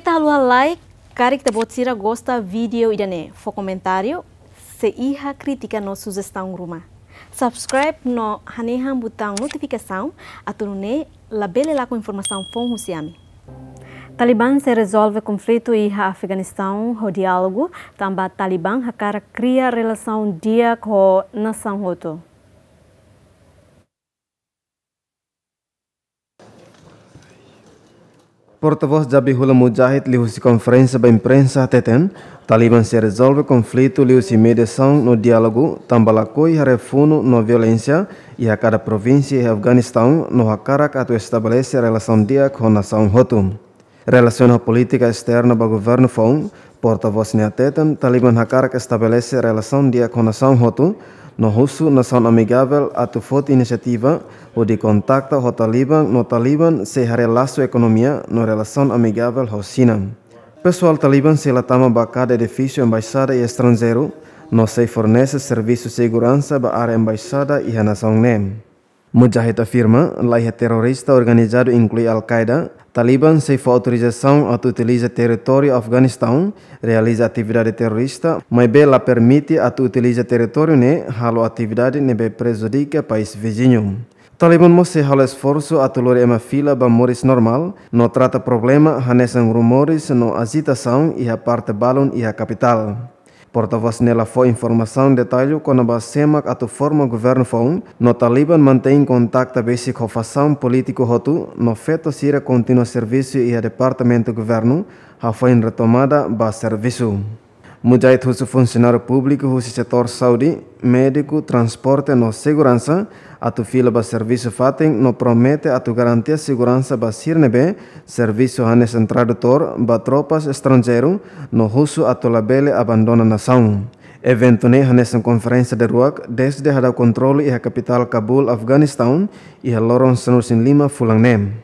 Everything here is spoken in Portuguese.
tal o like, kari que bot sira gosta vídeo idane. Fo comentário, se iha crítica no sugestão ruma. Subscribe no haneham botão notificação, atunune labele lá com informação fom husiami. Talibã se resolve conflito e a Afeganistão o diálogo, também Talibã hakara cria relação dia com nação outro. Porta-voz Zabihullah Mujahid liu-se conferência da imprensa Teten, Talibã se resolve conflito liu-se mediação no diálogo, e refuno na violência e a cada província e Afeganistão no Hakarak atu estabelece relação dia com a nação Hotum. Relação política externa do governo FON, porta-voz Neatetan, Talibã Hakarak estabelece relação dia com a nação Hotum, Nohusu nação amigável ato forte iniciativa o de contacto o Talibã no Talibã se relaço economia no relação amigável ho China. Pessoal Talibã se latama cada edifício embaixada e estrangeiro, não se fornece serviço de segurança para a embaixada e a nação NEM. Mujahid afirma, laiha terrorista organizado inclui Al-Qaeda, Talibã for autorização a utilizar território Afeganistão, realiza atividade terrorista, mas bela permite a utilizar território né, halo atividade nebe né? prejudica é país vizinho. Talibã mose halo esforço a tolor uma fila ba moris normal, no trata problema hanesang rumores no agitação e a parte balon e a capital. Porta-voz nela foi informação detalhe quando a SEMAC forma governo foi no Taliban mantém contacto a ofação político rotu no feto sira continua serviço e a departamento governo a foi retomada ba serviço. Mujahid Russo funcionário público do setor saudí, médico, transporte no segurança, atu fila ba serviço fatem no promete atu garantia segurança ba sirnebe, serviço hanes tradutor ba tropas estrangeiro no russo atu labele abandona nação. Evento ne hanes conferência de ruak desde hada controle e a capital Cabul, Afeganistão e a Loron Senursin Lima, Fulang